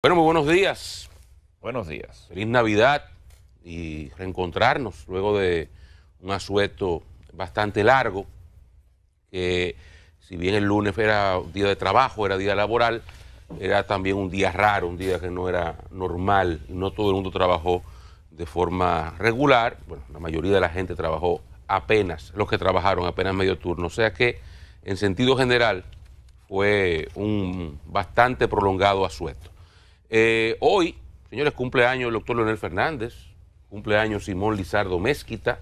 Bueno, muy buenos días. Buenos días. Feliz Navidad y reencontrarnos luego de un asueto bastante largo. Que si bien el lunes era un día de trabajo, era día laboral, era también un día raro, un día que no era normal. No todo el mundo trabajó de forma regular. Bueno, la mayoría de la gente trabajó apenas, los que trabajaron apenas medio turno. O sea que, en sentido general, fue un bastante prolongado asueto. Eh, hoy, señores, cumpleaños el doctor Leonel Fernández, cumpleaños Simón Lizardo Mezquita,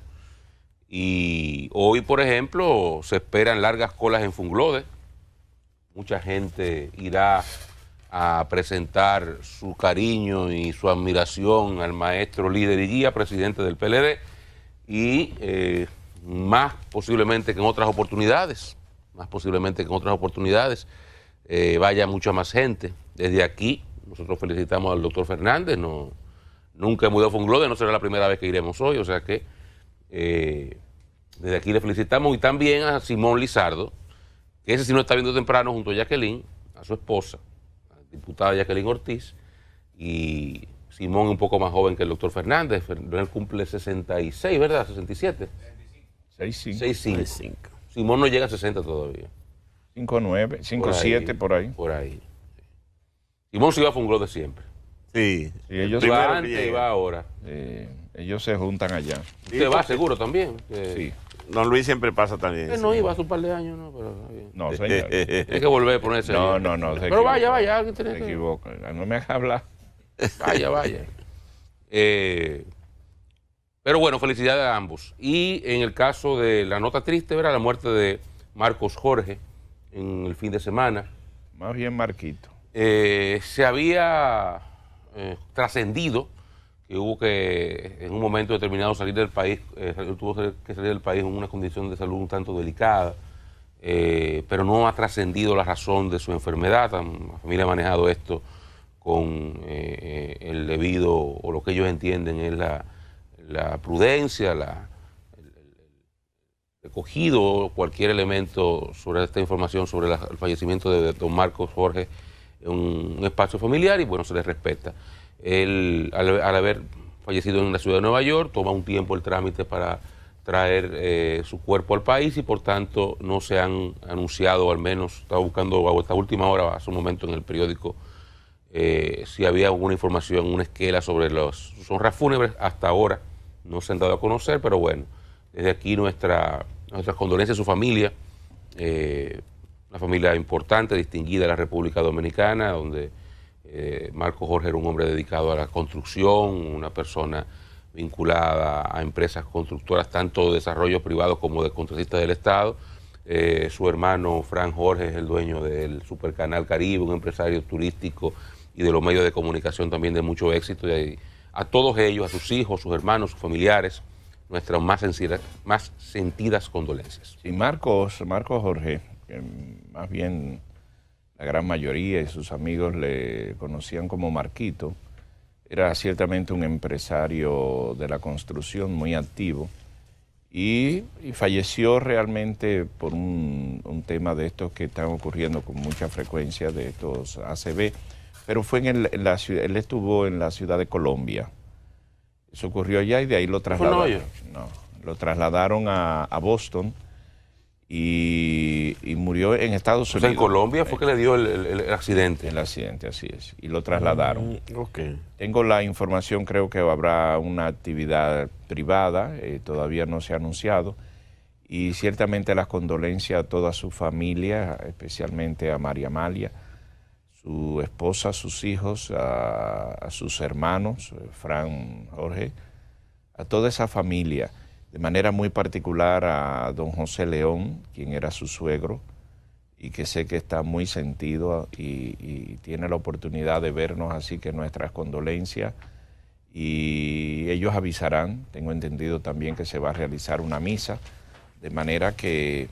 y hoy, por ejemplo, se esperan largas colas en Funglode. Mucha gente irá a presentar su cariño y su admiración al maestro líder y guía, presidente del PLD, y eh, más posiblemente que en otras oportunidades, más posiblemente que en otras oportunidades eh, vaya mucha más gente. Desde aquí nosotros felicitamos al doctor Fernández, no, nunca he mudado a no será la primera vez que iremos hoy, o sea que eh, desde aquí le felicitamos y también a Simón Lizardo, que ese sí nos está viendo temprano junto a Jacqueline, a su esposa, diputada Jacqueline Ortiz, y Simón es un poco más joven que el doctor Fernández, él cumple 66, ¿verdad? 67. 65. 65. Simón no llega a 60 todavía. 5-9, 5-7 por ahí. Por ahí. Y Monsi fue un gló de siempre. Sí. Y ellos antes y va ahora. Eh, ellos se juntan allá. Usted va seguro también. Eh. sí. Don Luis siempre pasa también. no iba hace un par de años, ¿no? Pero, no, señor. Hay que volver a ponerse. No, no, no. Pero vaya, vaya. Se No me hagas hablar. Vaya, vaya. Eh, pero bueno, felicidades a ambos. Y en el caso de la nota triste, ¿verdad? La muerte de Marcos Jorge en el fin de semana. Más bien Marquito eh, se había eh, trascendido que hubo que en un momento determinado salir del país, eh, tuvo que salir del país en una condición de salud un tanto delicada, eh, pero no ha trascendido la razón de su enfermedad. La familia ha manejado esto con el debido, o lo que ellos entienden es la, prudencia, la, recogido cualquier elemento sobre esta información sobre el fallecimiento de don Marcos Jorge un, espacio familiar y bueno, se les respeta. Él, al, haber fallecido en la ciudad de Nueva York, toma un tiempo el trámite para traer eh, su cuerpo al país y por tanto no se han anunciado, al menos estaba buscando a esta última hora, hace un momento en el periódico, eh, si había alguna información, una esquela sobre los honras fúnebres. Hasta ahora no se han dado a conocer, pero bueno, desde aquí nuestra, nuestras condolencias a su familia. Eh, una familia importante, distinguida de la República Dominicana, donde eh, Marco Jorge era un hombre dedicado a la construcción, una persona vinculada a empresas constructoras, tanto de desarrollo privado como de contratistas del Estado. Eh, su hermano Fran Jorge es el dueño del Supercanal Caribe, un empresario turístico y de los medios de comunicación también de mucho éxito. a todos ellos, a sus hijos, sus hermanos, sus familiares, nuestras más, más sentidas condolencias. Y Marcos, Marcos Jorge, más bien la gran mayoría de sus amigos le conocían como Marquito, era ciertamente un empresario de la construcción muy activo y, falleció realmente por un, tema de estos que están ocurriendo con mucha frecuencia, de estos ACB, pero fue en, la él estuvo en la ciudad de Colombia. Eso ocurrió allá y de ahí lo trasladaron. lo trasladaron a Boston y, murió en Estados Unidos. en Colombia fue que le dio el, accidente. El accidente, así es. Y lo trasladaron. Mm, Tengo la información, creo que habrá una actividad privada, eh, todavía no se ha anunciado. Y ciertamente las condolencias a toda su familia, especialmente a María Amalia, su esposa, sus hijos, a, a sus hermanos, eh, Fran, Jorge, a toda esa familia de manera muy particular a don José León, quien era su suegro y que sé que está muy sentido y, tiene la oportunidad de vernos, así que nuestras condolencias y ellos avisarán, tengo entendido también que se va a realizar una misa, de manera que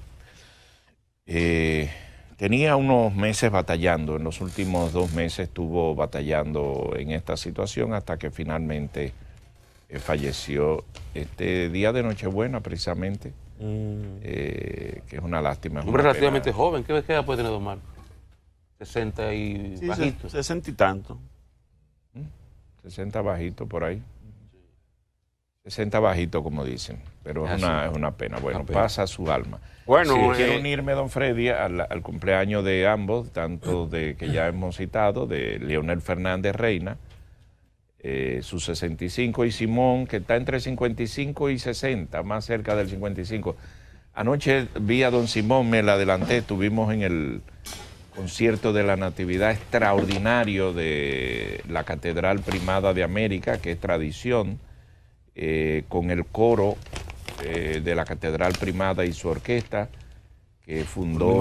eh, tenía unos meses batallando, en los últimos dos meses estuvo batallando en esta situación hasta que finalmente eh, falleció este día de Nochebuena precisamente, mm. eh, que es una lástima. un Hombre relativamente joven, ¿qué edad puede tener Don Marco? 60 y bajito. 60 y tanto. 60 ¿Mm? bajito por ahí. 60 bajito, como dicen. Pero es, ah, una, pena. Bueno, pasa su alma. Bueno, eh, quiero unirme, don Freddy, al, al, cumpleaños de ambos, tanto de que ya hemos citado, de Leonel Fernández Reina, eh, su 65 y Simón, que está entre 55 y 60, más cerca del 55. Anoche vi a don Simón, me la adelanté, estuvimos en el concierto de la Natividad extraordinario de la Catedral Primada de América, que es tradición, eh, con el coro eh, de la Catedral Primada y su orquesta que fundó.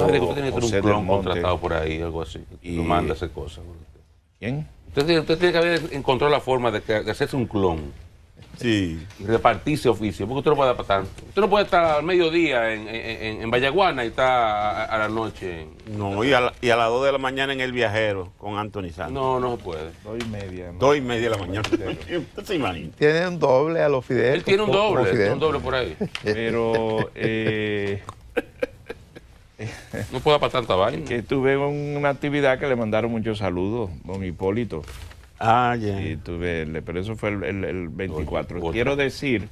contratado por ahí, algo así. Y, manda cosas. Entonces, usted tiene que haber encontrado la forma de, hacerse un clon. Sí. repartirse oficio, porque usted no puede estar, usted no puede estar al mediodía en, en, en Vallaguana y estar a, la noche. No, y a, las 2 de la mañana en El Viajero con Anthony Santos. No, no se puede. Dos y media. Dos y media de la mañana. usted se Tiene un doble a los Fidel. Él tiene un doble, un doble por ahí. Pero eh, No pueda para tanta Que tuve una actividad que le mandaron muchos saludos, don Hipólito. Ah, ya. tuve, pero eso fue el, 24. Quiero decir,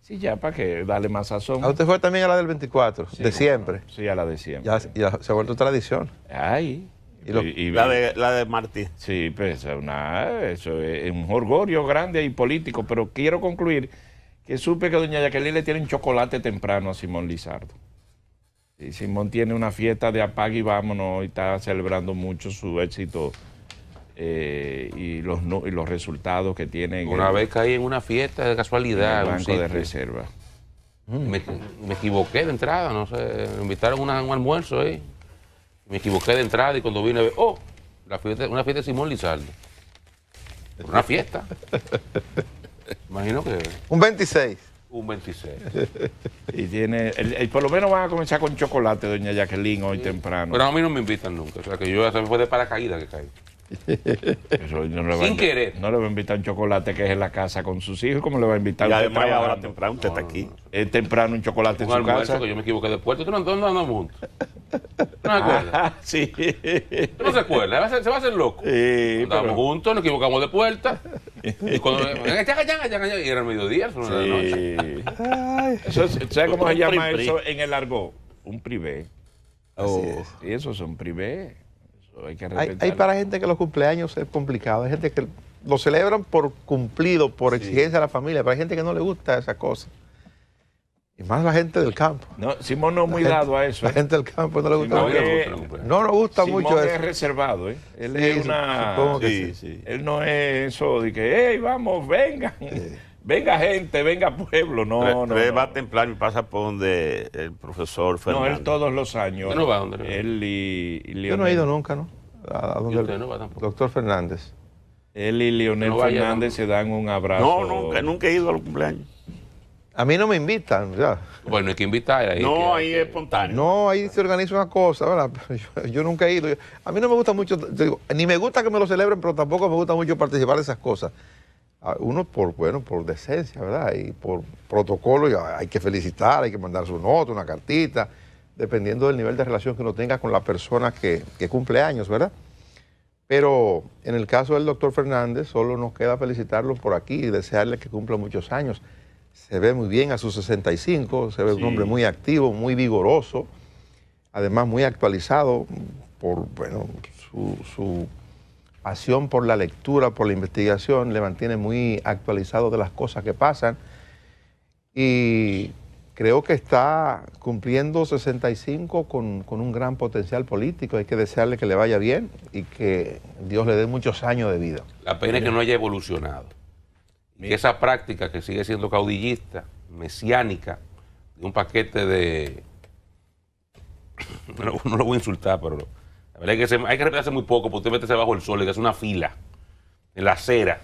sí, ya para que dale más sazón. ¿A usted fue también a la del 24? ¿De siempre? sí, a la de siempre. Ya, se ha vuelto tradición. Ay. la, de, Martín Sí, pues es un orgullo grande y político, pero quiero concluir que supe que doña Jacqueline le tiene un chocolate temprano a Simón Lizardo. Simón tiene una fiesta de apague y vámonos y está celebrando mucho su éxito eh, y, los, resultados que tiene. Una vez caí en una fiesta de casualidad. banco de reserva. Mm. Me, equivoqué de entrada, no sé. Me invitaron a un almuerzo ahí. Me equivoqué de entrada y cuando vine, oh, la fiesta, una fiesta de Simón Lizardo. Una fiesta. Imagino que. Un 26. Un 26. y tiene, por lo menos van a comenzar con chocolate, doña Jacqueline, hoy temprano. Pero a mí no me invitan nunca, o sea que yo ya fue de paracaídas que caí. Eso, no Sin querer. No le va a invitar un chocolate que es en la casa con sus hijos, como le va a invitar? Y además ahora temprano, usted está aquí. Es temprano un chocolate en su casa. que yo me equivoqué de puerta ¿Tú no, andas ah, no juntos? ¿No se acuerdas? sí. no se acuerdas? Se va a hacer loco. Sí, Andamos juntos, nos equivocamos de puerta. Y cuando el era mediodía, sí. Eso ¿Sabes cómo se llama eso en el argot? Un privé. Oh. Y eso es un privé. Eso hay, que hay, hay, para gente que los cumpleaños es complicado. Hay gente que lo celebran por cumplido, por exigencia de la familia, pero hay gente que no le gusta esa cosa. Y más la gente del campo. No, Simón no es muy dado a eso. La ¿eh? gente del campo no le gusta mucho. no le gusta mucho es es reservado, ¿eh? Él es una. Que sí, Él no es eso de que, hey, vamos, vengan. Venga gente, venga pueblo, no, no. va no. temprano y pasa por donde el profesor Fernández. No, él todos los años. Yo no Él y, Yo no he ido nunca, ¿no? A, donde usted no va tampoco. Doctor Fernández. Él y Leonel Fernández se dan un abrazo. No, nunca, nunca he ido al cumpleaños. A mí no me invitan. Ya. Bueno, hay que invitar. Ahí, no, ahí es espontáneo. No, ahí se organiza una cosa, ¿verdad? Yo, nunca he ido. a mí no me gusta mucho, ni me gusta que me lo celebren, pero tampoco me gusta mucho participar de esas cosas. Uno por, bueno, por decencia, ¿verdad? Y por protocolo, ah, hay que felicitar, hay que mandar su nota, una cartita, dependiendo del nivel de relación que uno tenga con la persona que, que cumple años, ¿verdad? Pero en el caso del doctor Fernández, solo nos queda felicitarlo por aquí y desearle que cumpla muchos años se ve muy bien a sus 65, se ve un hombre muy activo, muy vigoroso, además muy actualizado por bueno, su, pasión por la lectura, por la investigación, le mantiene muy actualizado de las cosas que pasan y creo que está cumpliendo 65 con, con un gran potencial político, hay que desearle que le vaya bien y que Dios le dé muchos años de vida. La pena es que no haya evolucionado y esa práctica que sigue siendo caudillista, mesiánica, de un paquete de. no, lo voy a insultar, pero la verdad es que hay que respetarse muy poco, porque usted meterse bajo el sol y que hace una fila en la acera,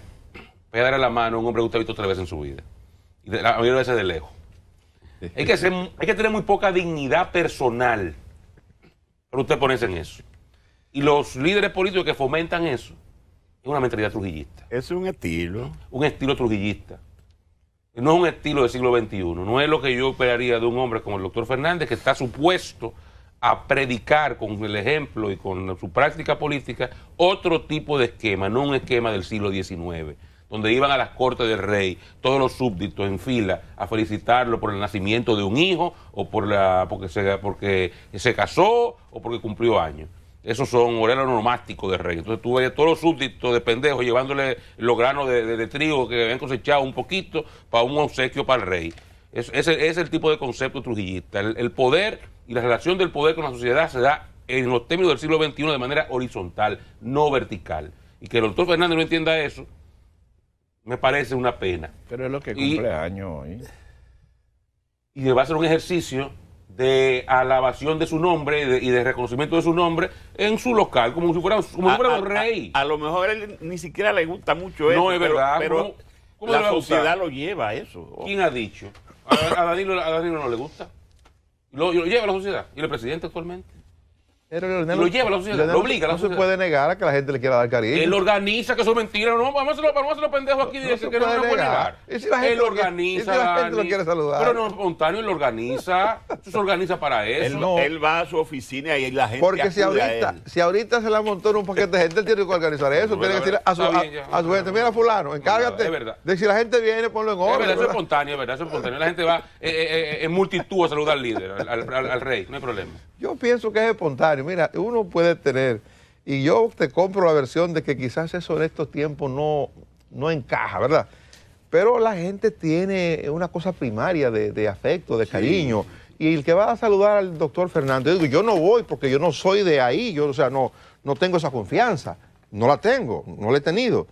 a la mano a un hombre que usted ha visto tres veces en su vida. Y de, la mayoría de veces de lejos. Hay que, tener muy poca dignidad personal. para usted ponerse en eso. Y los líderes políticos que fomentan eso es una mentalidad trujillista. Es un estilo. Un estilo trujillista. No es un estilo del siglo XXI. No es lo que yo esperaría de un hombre como el doctor Fernández, que está supuesto a predicar con el ejemplo y con su práctica política otro tipo de esquema, no un esquema del siglo XIX, donde iban a las cortes del rey todos los súbditos en fila a felicitarlo por el nacimiento de un hijo o por la, porque, se, porque se casó o porque cumplió años. Esos son orelos normásticos de rey. Entonces tú ves todos los súbditos de pendejos llevándole los granos de, trigo que habían cosechado un poquito para un obsequio para el rey. ese, es el tipo de concepto trujillista. El, poder y la relación del poder con la sociedad se da en los términos del siglo XXI de manera horizontal, no vertical. Y que el doctor Fernández no entienda eso, me parece una pena. Pero es lo que cumple y, años hoy. Y va a ser un ejercicio de alabación de su nombre y de, reconocimiento de su nombre en su local, como si fuera, un rey. A, lo mejor él ni siquiera le gusta mucho eso. No es verdad, pero, la sociedad lo lleva a eso. ¿Quién ha dicho? A, Danilo, a Danilo no le gusta. Lo, lo lleva la sociedad y el presidente actualmente lo lleva la sociedad, lo obliga a la no se puede negar a que la gente le quiera dar cariño. Él organiza, que eso es mentira. No, vamos a hacerlo, los a pendejo aquí. No, que no, no Puede negar. él organiza. Pero no, espontáneo, él organiza. se organiza para eso. Él, va a su oficina y la gente. Porque si ahorita, si ahorita se le montó un paquete de gente, él tiene que organizar eso. tiene a su, gente: mira, Fulano, encárgate. De si la gente viene, ponlo en orden. Es eso es espontáneo, es verdad, eso es espontáneo. La gente va eh, eh, eh, en multitud a saludar al líder, al rey. No hay problema. Yo pienso que es espontáneo. Mira, uno puede tener, y yo te compro la versión de que quizás eso en estos tiempos no, no encaja, ¿verdad? Pero la gente tiene una cosa primaria de, afecto, de cariño. Y el que va a saludar al doctor Fernando, yo no voy porque yo no soy de ahí, yo, o sea, no, no tengo esa confianza, no la tengo, no la he tenido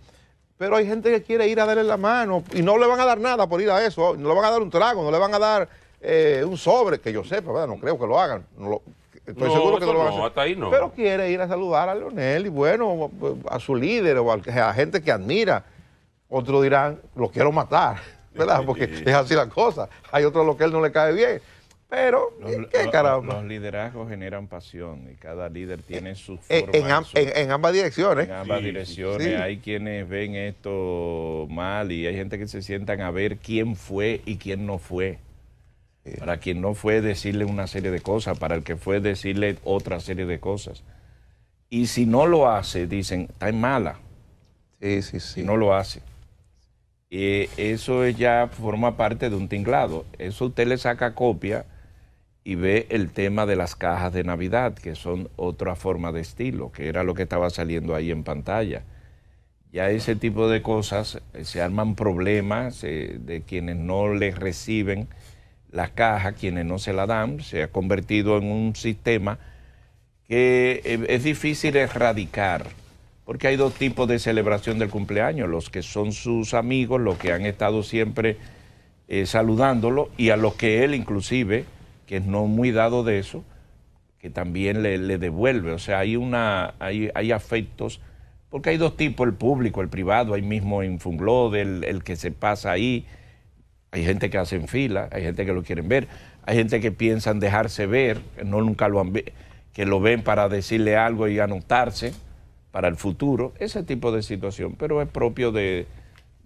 pero hay gente que quiere ir a darle la mano y no le van a dar nada por ir a eso, no le van a dar un trago, no le van a dar eh, un sobre, que yo sepa, ¿verdad? No creo que lo hagan, no lo, pero quiere ir a saludar a Leonel y bueno, a su líder o a, la gente que admira. Otros dirán, lo quiero matar, ¿verdad? Porque es así la cosa. Hay otros a los que él no le cae bien. Pero, los, ¿qué caramba? Los liderazgos generan pasión y cada líder eh, tiene eh, su en, En, ambas direcciones. En ambas direcciones. Hay quienes ven esto mal y hay gente que se sientan a ver quién fue y quién no fue. Para quien no fue decirle una serie de cosas, para el que fue decirle otra serie de cosas. Y si no lo hace, dicen, está en mala. Sí, sí, sí. Si no lo hace. Y eh, eso ya forma parte de un tinglado. Eso usted le saca copia y ve el tema de las cajas de Navidad, que son otra forma de estilo, que era lo que estaba saliendo ahí en pantalla. Ya ese tipo de cosas eh, se arman problemas eh, de quienes no les reciben las cajas, quienes no se la dan, se ha convertido en un sistema que eh, es difícil erradicar, porque hay dos tipos de celebración del cumpleaños, los que son sus amigos, los que han estado siempre eh, saludándolo, y a los que él inclusive, que es no muy dado de eso, que también le, devuelve. O sea, hay, una, hay, afectos, porque hay dos tipos, el público, el privado, ahí mismo en Funglode, el que se pasa ahí, hay gente que hacen fila, hay gente que lo quieren ver, hay gente que piensan dejarse ver, que no nunca lo han que lo ven para decirle algo y anotarse para el futuro, ese tipo de situación, pero es propio de,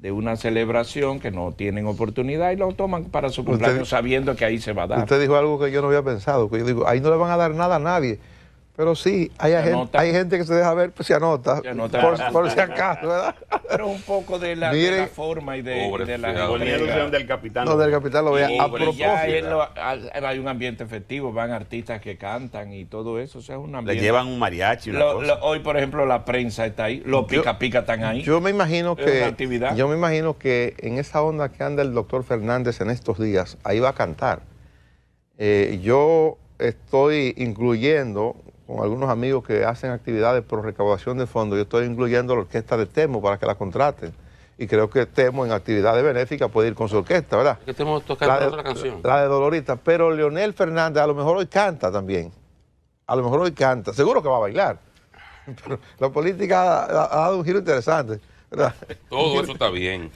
una celebración que no tienen oportunidad y lo toman para su cumpleaños sabiendo que ahí se va a dar. Usted dijo algo que yo no había pensado, que yo digo, ahí no le van a dar nada a nadie. Pero sí, hay, gente, hay gente que se deja ver, pues se anota. Por, si acaso, ¿verdad? Pero un poco de la, forma y de, la. del capitán. No, del capitán lo vea. A propósito. hay un ambiente festivo, van artistas que cantan y todo eso. O sea, es un ambiente. Le llevan un mariachi. Una hoy, por ejemplo, la prensa está ahí, los pica-pica están ahí. Yo me imagino que. Yo me imagino que en esa onda que anda el doctor Fernández en estos días, ahí va a cantar. Eh, yo estoy incluyendo con algunos amigos que hacen actividades por recaudación de fondos. Yo estoy incluyendo la orquesta de Temo para que la contraten. Y creo que Temo en actividades benéficas puede ir con su orquesta, ¿verdad? Que Temo tocando la de, otra canción. La de Dolorita. Pero Leonel Fernández a lo mejor hoy canta también. A lo mejor hoy canta. Seguro que va a bailar. Pero la política ha, dado un giro interesante. Todo eso está bien.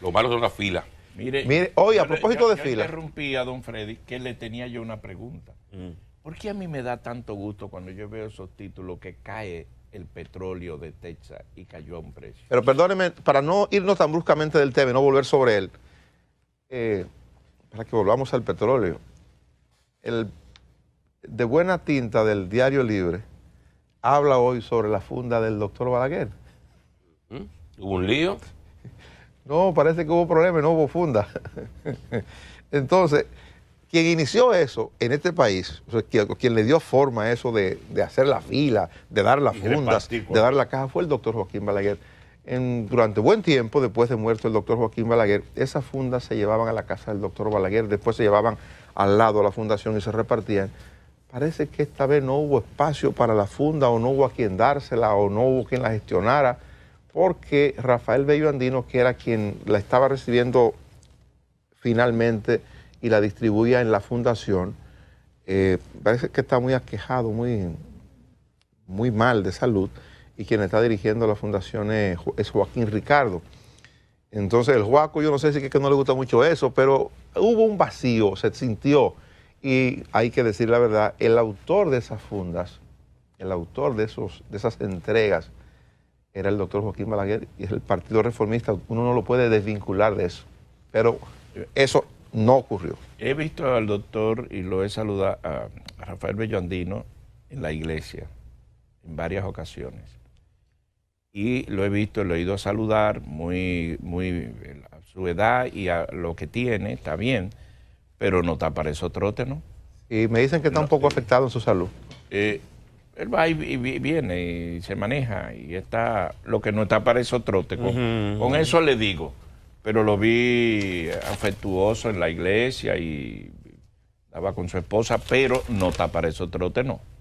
Lo malo es una fila Mire, hoy a propósito de yo fila. interrumpí a don Freddy que le tenía yo una pregunta. Mm. ¿Por qué a mí me da tanto gusto cuando yo veo esos títulos que cae el petróleo de Texas y cayó un precio? Pero perdóneme, para no irnos tan bruscamente del tema y no volver sobre él, eh, para que volvamos al petróleo, el, de buena tinta del Diario Libre habla hoy sobre la funda del doctor Balaguer. ¿Mm? ¿Hubo un lío? No, parece que hubo problemas, no hubo funda. Entonces, quien inició eso en este país, quien, le dio forma a eso de, hacer la fila, de dar las fundas, de dar la caja, fue el doctor Joaquín Balaguer. durante buen tiempo, después de muerto el doctor Joaquín Balaguer, esas fundas se llevaban a la casa del doctor Balaguer, después se llevaban al lado a la fundación y se repartían. Parece que esta vez no hubo espacio para la funda o no hubo a quien dársela o no hubo quien la gestionara, porque Rafael Bello Andino, que era quien la estaba recibiendo finalmente, y la distribuía en la fundación. Eh, parece que está muy aquejado, muy, muy mal de salud, y quien está dirigiendo la fundación es, Joaquín Ricardo. Entonces el Joaco, yo no sé si es que no le gusta mucho eso, pero hubo un vacío, se sintió, y hay que decir la verdad, el autor de esas fundas, el autor de, esos, de esas entregas, era el doctor Joaquín Balaguer y es el Partido Reformista, uno no lo puede desvincular de eso. Pero eso no ocurrió. He visto al doctor y lo he saludado a Rafael Bellandino en la iglesia en varias ocasiones. Y lo he visto, lo he ido a saludar muy, muy eh, a su edad y a lo que tiene, está bien, pero no está para eso trote, ¿no? Y me dicen que está un poco afectado en su salud. Eh, él va y, viene y se maneja y está lo que no está para eso trote, con eso le digo pero lo vi eh, afectuoso en la iglesia y estaba con su esposa, pero no para eso, trote no.